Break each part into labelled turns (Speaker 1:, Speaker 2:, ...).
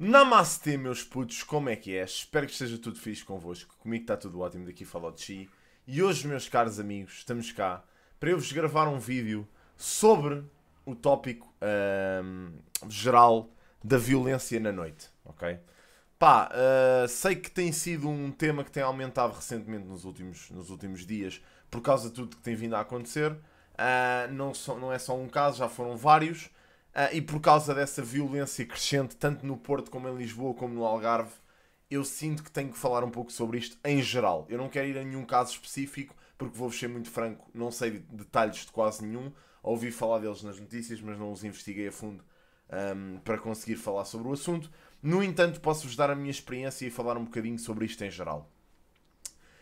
Speaker 1: Namastê, meus putos, como é que é? Espero que esteja tudo fixe convosco. Comigo está tudo ótimo, daqui fala o Chi. E hoje, meus caros amigos, estamos cá para eu vos gravar um vídeo sobre o tópico geral da violência na noite, ok? Pá, uh, sei que tem sido um tema que tem aumentado recentemente nos últimos, nos últimos dias por causa de tudo que tem vindo a acontecer. Uh, não, so, não é só um caso, já foram vários. Ah, e por causa dessa violência crescente, tanto no Porto como em Lisboa, como no Algarve, eu sinto que tenho que falar um pouco sobre isto em geral. Eu não quero ir a nenhum caso específico, porque vou ser muito franco, não sei detalhes de quase nenhum. Ouvi falar deles nas notícias, mas não os investiguei a fundo um, para conseguir falar sobre o assunto. No entanto, posso-vos dar a minha experiência e falar um bocadinho sobre isto em geral.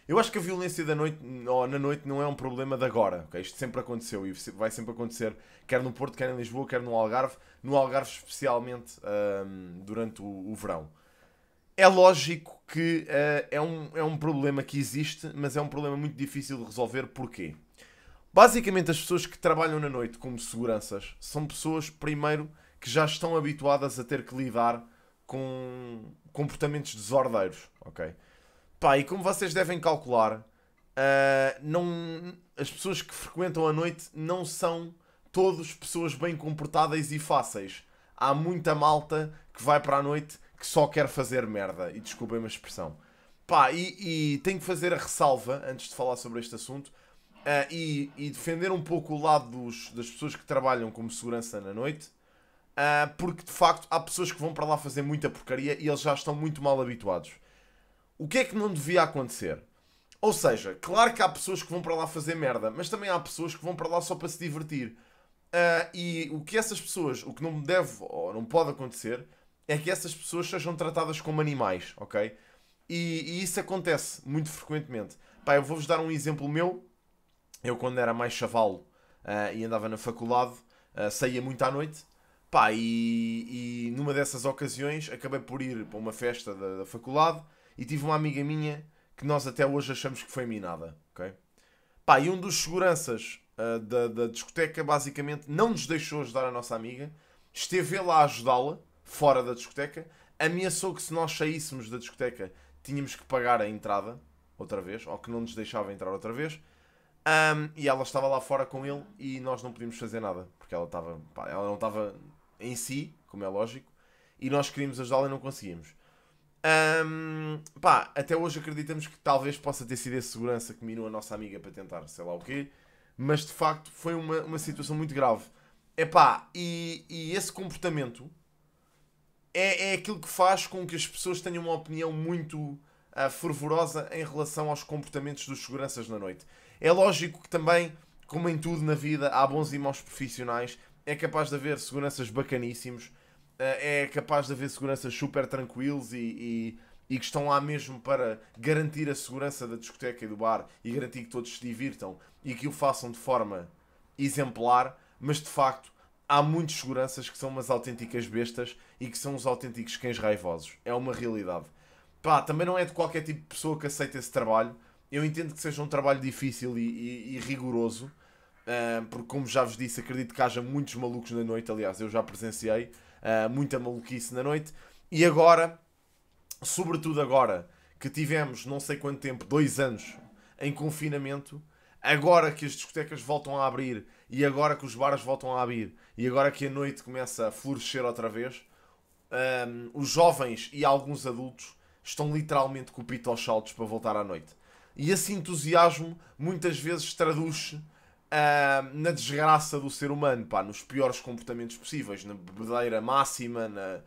Speaker 1: Eu acho que a violência da noite, ou na noite não é um problema de agora. Okay? Isto sempre aconteceu e vai sempre acontecer, quer no Porto, quer em Lisboa, quer no Algarve. No Algarve, especialmente um, durante o, o, verão. É lógico que uh, é, um, é um problema que existe, mas é um problema muito difícil de resolver. Porquê? Basicamente, as pessoas que trabalham na noite como seguranças são pessoas, primeiro, que já estão habituadas a ter que lidar com comportamentos desordeiros, ok? Pá, e como vocês devem calcular, uh, não, as pessoas que frequentam a noite não são todas pessoas bem comportadas e fáceis. Há muita malta que vai para a noite que só quer fazer merda. E desculpem a expressão. Pá, e, e tenho que fazer a ressalva, antes de falar sobre este assunto, uh, e, e, defender um pouco o lado dos, das pessoas que trabalham como segurança na noite, uh, porque de facto há pessoas que vão para lá fazer muita porcaria e eles já estão muito mal habituados. O que é que não devia acontecer? Ou seja, claro que há pessoas que vão para lá fazer merda, mas também há pessoas que vão para lá só para se divertir. Uh, e o que essas pessoas, o que não deve ou não pode acontecer, é que essas pessoas sejam tratadas como animais, ok? E, e isso acontece muito frequentemente. Pá, eu vou-vos dar um exemplo meu. Eu, quando era mais chavalo uh, ah, e andava na faculdade, uh, saía muito à noite. Pá, e, e, numa dessas ocasiões acabei por ir para uma festa da, da faculdade e tive uma amiga minha que nós até hoje achamos que foi minada, ok? Pá, e um dos seguranças uh, da, da, discoteca basicamente não nos deixou ajudar a nossa amiga, esteve lá a ajudá-la fora da discoteca, ameaçou que se nós saíssemos da discoteca tínhamos que pagar a entrada outra vez, ou que não nos deixava entrar outra vez. Um, e ela estava lá fora com ele e nós não podíamos fazer nada, porque ela, estava, pá, ela não estava em si, como é lógico, e nós queríamos ajudá-la e não conseguíamos. Um, pá, até hoje acreditamos que talvez possa ter sido a segurança que minou a nossa amiga para tentar sei lá o quê, mas de facto foi uma, uma situação muito grave. É pá, e, e esse comportamento é, é aquilo que faz com que as pessoas tenham uma opinião muito uh, fervorosa em relação aos comportamentos dos seguranças na noite. É lógico que também, como em tudo na vida, há bons e maus profissionais, é capaz de haver seguranças bacaníssimos eh, é capaz de haver seguranças super tranquilos e, e, e, que estão lá mesmo para garantir a segurança da discoteca e do bar e garantir que todos se divirtam e que o façam de forma exemplar, mas de facto há muitas seguranças que são umas autênticas bestas e que são uns autênticos cães raivosos. É uma realidade. Pá, também não é de qualquer tipo de pessoa que aceita esse trabalho. Eu entendo que seja um trabalho difícil e, e rigoroso, eh, porque, como já vos disse, acredito que haja muitos malucos na noite. Aliás, eu já presenciei. Ah, muita maluquice na noite. E agora, sobretudo agora que tivemos não sei quanto tempo, dois anos, em confinamento, agora que as discotecas voltam a abrir e agora que os bares voltam a abrir e agora que a noite começa a florescer outra vez, um, os jovens e alguns adultos estão literalmente com o pito aos saltos para voltar à noite. E esse entusiasmo muitas vezes traduz-se Uh, na desgraça do ser humano, pá, nos piores comportamentos possíveis, na bebedeira máxima, na,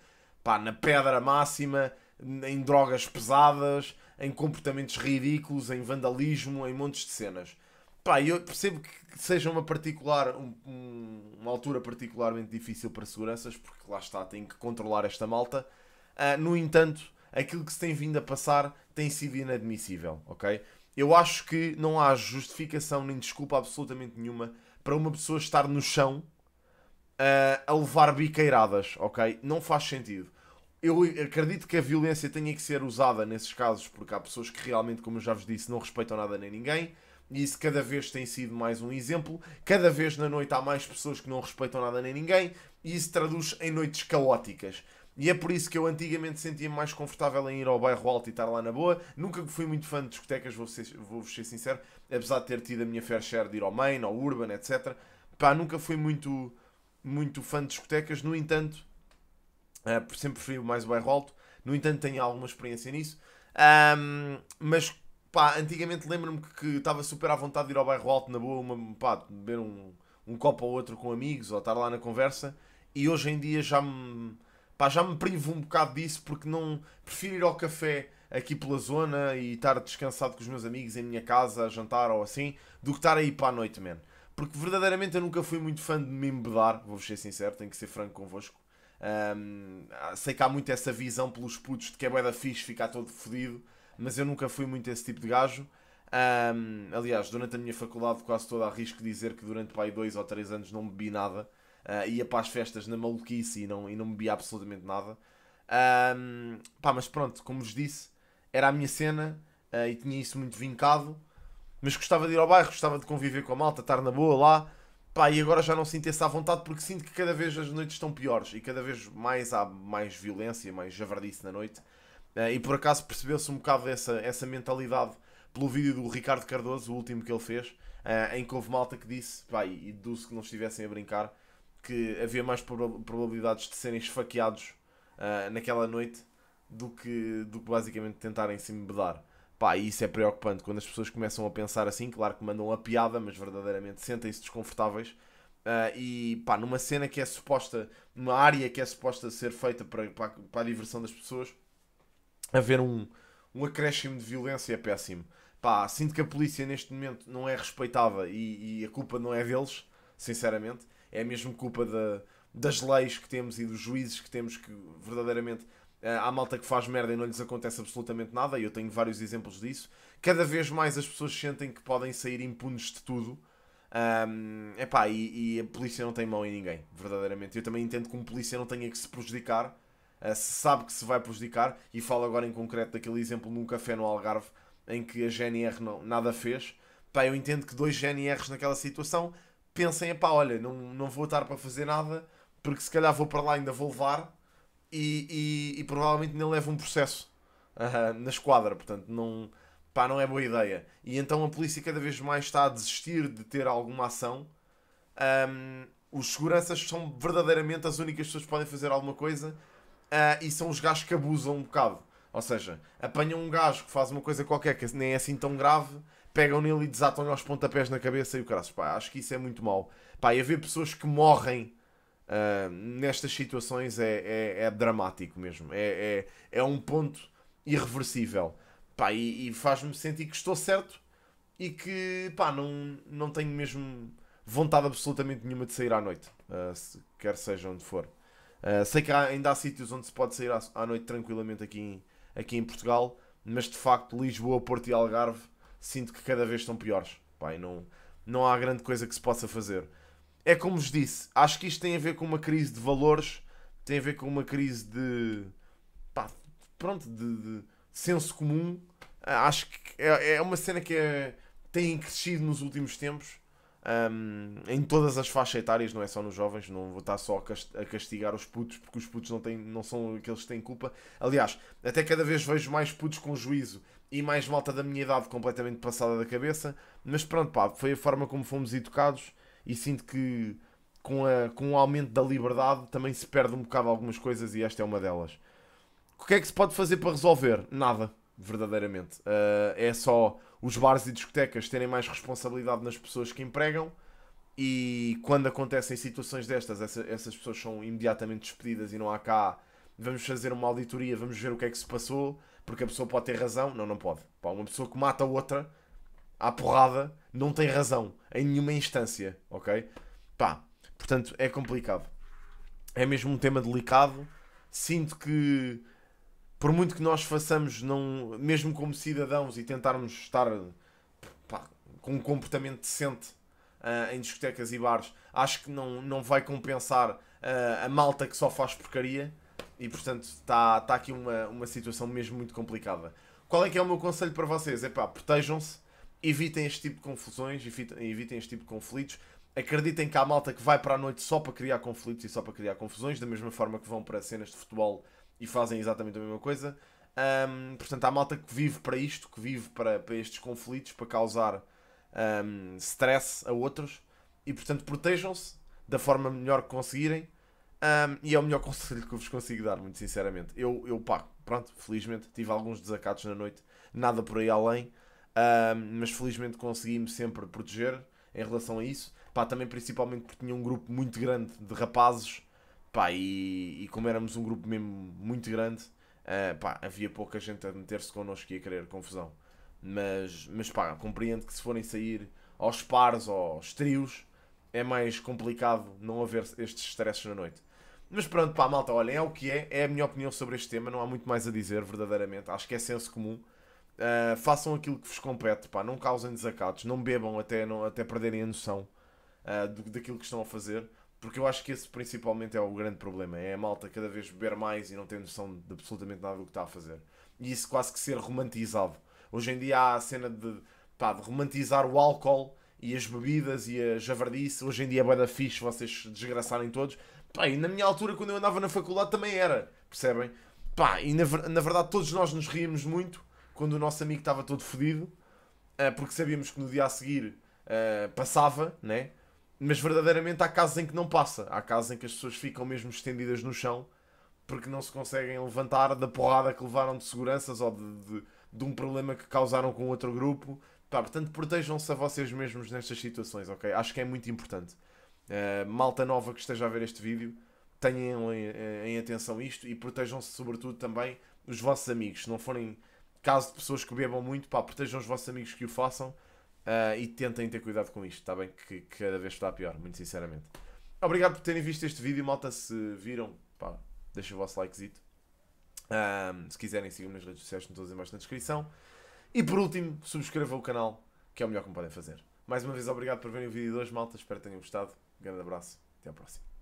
Speaker 1: pá, na pedra máxima, em drogas pesadas, em comportamentos ridículos, em vandalismo, em montes de cenas. Pá, eu percebo que seja uma particular, um, uma altura particularmente difícil para seguranças, porque lá está, tem que controlar esta malta. Uh, no entanto, aquilo que se tem vindo a passar tem sido inadmissível, ok? Eu acho que não há justificação nem desculpa absolutamente nenhuma para uma pessoa estar no chão uh, a levar biqueiradas, ok? Não faz sentido. Eu acredito que a violência tenha que ser usada nesses casos, porque há pessoas que realmente, como eu já vos disse, não respeitam nada nem ninguém. E isso cada vez tem sido mais um exemplo. Cada vez na noite há mais pessoas que não respeitam nada nem ninguém. E isso traduz em noites caóticas. E é por isso que eu antigamente sentia-me mais confortável em ir ao bairro alto e estar lá na boa. Nunca fui muito fã de discotecas, vou-vos ser, vou ser sincero. Apesar de ter tido a minha fair share de ir ao Main, ao Urban, etc. Pá, nunca fui muito, muito fã de discotecas. No entanto, uh, sempre preferi mais o bairro alto. No entanto, tenho alguma experiência nisso. Um, mas, pá, antigamente lembro-me que estava super à vontade de ir ao bairro alto na boa, uma, pá, beber um, um copo ou outro com amigos ou estar lá na conversa. E hoje em dia já me Pá, já me privo um bocado disso porque não prefiro ir ao café aqui pela zona e estar descansado com os meus amigos em minha casa a jantar ou assim, do que estar aí para a noite, man. Porque verdadeiramente eu nunca fui muito fã de me embedar, vou-vos ser sincero, tenho que ser franco convosco. Um, ah, sei que há muito essa visão pelos putos de que é boeda fixe ficar todo fodido, mas eu nunca fui muito esse tipo de gajo. Um, aliás, durante a minha faculdade quase toda arrisco dizer que durante pai dois ou três anos não bebi nada. Uh, ia para as festas na maluquice e não, e não bebia absolutamente nada. Um, pá, mas pronto, como vos disse, era a minha cena uh, e tinha isso muito vincado. Mas gostava de ir ao bairro, gostava de conviver com a malta, estar na boa lá. Pá, e agora já não sinto essa à vontade porque sinto que cada vez as noites estão piores e cada vez mais há mais violência, mais javardice na noite. Uh, e por acaso percebeu-se um bocado essa, essa mentalidade pelo vídeo do Ricardo Cardoso, o último que ele fez, uh, em que houve malta que disse, pá, e deduzo que não estivessem a brincar, que havia mais probabilidades de serem esfaqueados uh, naquela noite do que, do que basicamente tentarem se embedar. Pá, e isso é preocupante. Quando as pessoas começam a pensar assim, claro que mandam a piada, mas verdadeiramente sentem-se desconfortáveis. Uh, e pá, numa cena que é suposta, numa área que é suposta ser feita para, para, para a diversão das pessoas, haver um, um acréscimo de violência é péssimo. Pá, sinto que a polícia neste momento não é respeitada e, e a culpa não é deles, sinceramente é mesmo culpa da, das leis que temos e dos juízes que temos que verdadeiramente eh, há malta que faz merda e não lhes acontece absolutamente nada, e eu tenho vários exemplos disso. Cada vez mais as pessoas sentem que podem sair impunes de tudo. Um, epá, e, e a polícia não tem mão em ninguém, verdadeiramente. Eu também entendo que um polícia não tenha que se prejudicar, eh, se sabe que se vai prejudicar, e falo agora em concreto daquele exemplo num café no Algarve em que a GNR não, nada fez. Pá, eu entendo que dois GNRs naquela situação pensem, pá, olha, não, não vou estar para fazer nada, porque se calhar vou para lá ainda vou levar e, e, e provavelmente nem levo um processo uh, na esquadra, portanto não, pá, não é boa ideia. E então a polícia cada vez mais está a desistir de ter alguma ação. Um, os seguranças são verdadeiramente as únicas pessoas que podem fazer alguma coisa uh, e são os gajos que abusam um bocado. Ou seja, apanham um gajo que faz uma coisa qualquer que nem é assim tão grave pegam nele e desatam-lhe aos pontapés na cabeça e o caraças, pá, acho que isso é muito mau. Pá, e haver pessoas que morrem uh, nestas situações é, é, é dramático mesmo. É, é, é, um ponto irreversível. Pá, e, e faz-me sentir que estou certo e que, pá, não, não tenho mesmo vontade absolutamente nenhuma de sair à noite, uh, se, quer seja onde for. Uh, sei que há, ainda há sítios onde se pode sair à, à noite tranquilamente aqui em, aqui em Portugal, mas de facto Lisboa, Porto e Algarve sinto que cada vez estão piores. Pai, não, não há grande coisa que se possa fazer. É como vos disse, acho que isto tem a ver com uma crise de valores, tem a ver com uma crise de. Pá, pronto, de, de senso comum. Ah, acho que é, é uma cena que é, tem crescido nos últimos tempos um, em todas as faixas etárias, não é só nos jovens, não vou estar só a castigar os putos, porque os putos não, têm, não são aqueles que têm culpa. Aliás, até cada vez vejo mais putos com juízo e mais malta da minha idade completamente passada da cabeça, mas pronto, pá, foi a forma como fomos educados e sinto que com, a, com o aumento da liberdade também se perde um bocado algumas coisas e esta é uma delas. O que é que se pode fazer para resolver? Nada verdadeiramente. Uh, é só os bares e discotecas terem mais responsabilidade nas pessoas que empregam e quando acontecem situações destas, essa, essas pessoas são imediatamente despedidas e não há cá. Vamos fazer uma auditoria, vamos ver o que é que se passou, porque a pessoa pode ter razão. Não, não pode. Pá, uma pessoa que mata outra à porrada não tem razão em nenhuma instância, ok? Pá, portanto é complicado. É mesmo um tema delicado. Sinto que por muito que nós façamos, não, mesmo como cidadãos, e tentarmos estar pá, com um comportamento decente uh, em discotecas e bares, acho que não, não vai compensar uh, a malta que só faz porcaria. E portanto está tá aqui uma, uma situação mesmo muito complicada. Qual é que é o meu conselho para vocês? É pá, protejam-se, evitem este tipo de confusões, evitem, evitem este tipo de conflitos. Acreditem que há malta que vai para a noite só para criar conflitos e só para criar confusões, da mesma forma que vão para cenas de futebol e fazem exatamente a mesma coisa. Um, portanto, há malta que vive para isto, que vive para, para estes conflitos, para causar um, stress a outros. E portanto, protejam-se da forma melhor que conseguirem. Um, e é o melhor conselho que eu vos consigo dar, muito sinceramente. Eu, eu pá, pronto, felizmente tive alguns desacatos na noite, nada por aí além. mas felizmente consegui-me sempre proteger em relação a isso. Pá, também principalmente porque tinha um grupo muito grande de rapazes Pá, e, e, como éramos um grupo mesmo muito grande, uh, pá, havia pouca gente a meter-se connosco e a querer confusão. Mas, mas pá, compreendo que se forem sair aos pares ou aos trios, é mais complicado não haver estes estresses na noite. Mas pronto, pá, malta, olhem, é o que é, é a minha opinião sobre este tema, não há muito mais a dizer, verdadeiramente, acho que é senso comum. Uh, façam aquilo que vos compete, pá, não causem desacatos, não bebam até, não, até perderem a noção uh, do, daquilo que estão a fazer porque eu acho que esse principalmente é o grande problema. É a malta cada vez beber mais e não ter noção de absolutamente nada do que está a fazer. E isso quase que ser romantizado. Hoje em dia há a cena de, pá, de romantizar o álcool e as bebidas e a javardice. Hoje em dia é bué da fixe vocês desgraçarem todos. Pá, e na minha altura, quando eu andava na faculdade, também era. Percebem? Pá, e na, na verdade todos nós nos ríamos muito quando o nosso amigo estava todo fodido. Eh, porque sabíamos que no dia a seguir eh, passava, né? Mas verdadeiramente há casos em que não passa. Há casos em que as pessoas ficam mesmo estendidas no chão porque não se conseguem levantar da porrada que levaram de seguranças ou de, de, de um problema que causaram com outro grupo. Tá, portanto, protejam-se a vocês mesmos nestas situações, ok? Acho que é muito importante. Uh, malta nova que esteja a ver este vídeo, tenham em, em atenção isto e protejam-se, sobretudo, também os vossos amigos. Se não forem caso de pessoas que bebam muito, pá, protejam os vossos amigos que o façam Uh, e tentem ter cuidado com isto, está bem? Que, cada vez está pior, muito sinceramente. Obrigado por terem visto este vídeo, malta. Se viram, pá, deixem o vosso likezito. Um, ah, se quiserem, sigam-me nas redes sociais, estão todas embaixo na descrição. E por último, subscrevam o canal, que é o melhor que me podem fazer. Mais uma vez, obrigado por verem o vídeo de hoje, malta. Espero que tenham gostado. Um grande abraço. Até à próxima.